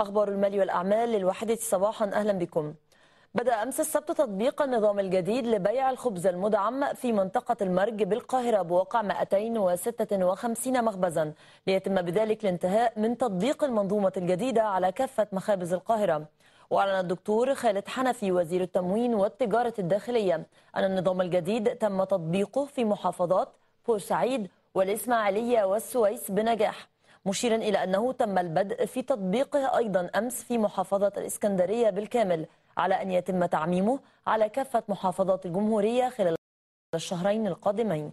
أخبار المال والأعمال للوحدة صباحا أهلا بكم بدأ أمس السبت تطبيق النظام الجديد لبيع الخبز المدعم في منطقة المرج بالقاهرة بواقع 256 مخبزا ليتم بذلك الانتهاء من تطبيق المنظومة الجديدة على كافة مخابز القاهرة وأعلن الدكتور خالد حنفي وزير التموين والتجارة الداخلية أن النظام الجديد تم تطبيقه في محافظات بورسعيد والإسماعيلية والسويس بنجاح مشيرا إلى أنه تم البدء في تطبيقه أيضا أمس في محافظة الإسكندرية بالكامل على أن يتم تعميمه على كافة محافظات الجمهورية خلال الشهرين القادمين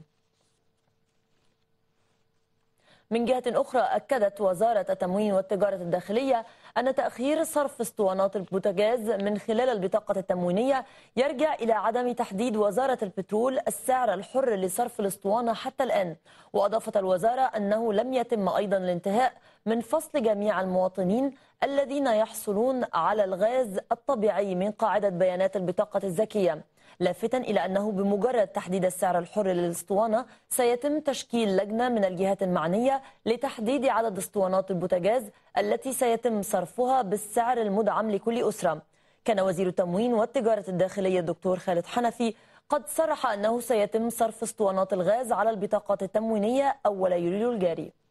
من جهة أخرى أكدت وزارة التموين والتجارة الداخلية أن تأخير صرف اسطوانات البوتاجاز من خلال البطاقة التموينية يرجع إلى عدم تحديد وزارة البترول السعر الحر لصرف الاسطوانة حتى الآن وأضافت الوزارة أنه لم يتم أيضا الانتهاء من فصل جميع المواطنين الذين يحصلون على الغاز الطبيعي من قاعدة بيانات البطاقة الذكية لافتا إلى أنه بمجرد تحديد السعر الحر للاسطوانة سيتم تشكيل لجنة من الجهات المعنية لتحديد عدد اسطوانات البوتاجاز التي سيتم صرفها بالسعر المدعم لكل أسرة كان وزير التموين والتجارة الداخلية الدكتور خالد حنفي قد صرح أنه سيتم صرف اسطوانات الغاز على البطاقات التموينية أول يوليو الجاري